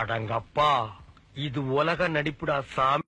அடங்கப்பா இது உலக நடிப்புடா சாமி